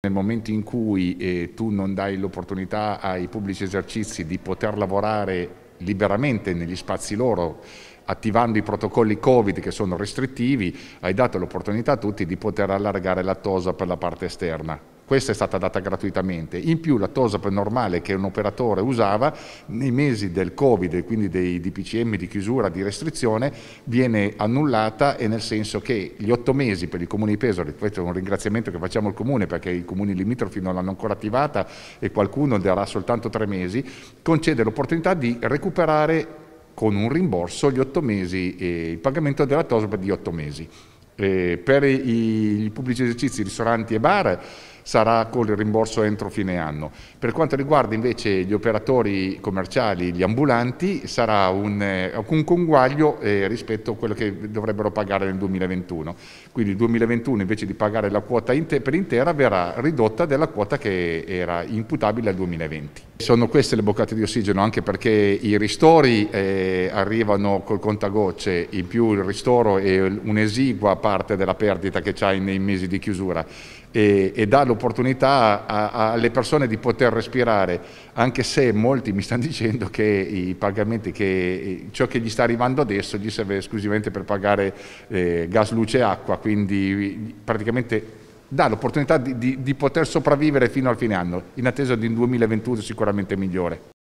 Nel momento in cui eh, tu non dai l'opportunità ai pubblici esercizi di poter lavorare liberamente negli spazi loro, attivando i protocolli Covid che sono restrittivi, hai dato l'opportunità a tutti di poter allargare la tosa per la parte esterna questa è stata data gratuitamente. In più la TOSAP normale che un operatore usava nei mesi del Covid quindi dei DPCM di chiusura, di restrizione, viene annullata e nel senso che gli otto mesi per il Comune di Pesaro, questo è un ringraziamento che facciamo al Comune perché i comuni limitrofi non l'hanno ancora attivata e qualcuno darà soltanto tre mesi, concede l'opportunità di recuperare con un rimborso gli otto mesi e il pagamento della TOSAP di otto mesi. Eh, per i, i pubblici esercizi, ristoranti e bar sarà con il rimborso entro fine anno. Per quanto riguarda invece gli operatori commerciali, gli ambulanti, sarà un, eh, un conguaglio eh, rispetto a quello che dovrebbero pagare nel 2021. Quindi il 2021 invece di pagare la quota inter per intera verrà ridotta della quota che era imputabile al 2020. Sono queste le boccate di ossigeno anche perché i ristori eh, arrivano col contagocce, in più il ristoro è un'esigua parte della perdita che c'hai nei mesi di chiusura e, e dà l'opportunità l'opportunità alle persone di poter respirare, anche se molti mi stanno dicendo che i pagamenti, che eh, ciò che gli sta arrivando adesso gli serve esclusivamente per pagare eh, gas, luce e acqua, quindi praticamente dà l'opportunità di, di, di poter sopravvivere fino al fine anno, in attesa di un 2021 sicuramente migliore.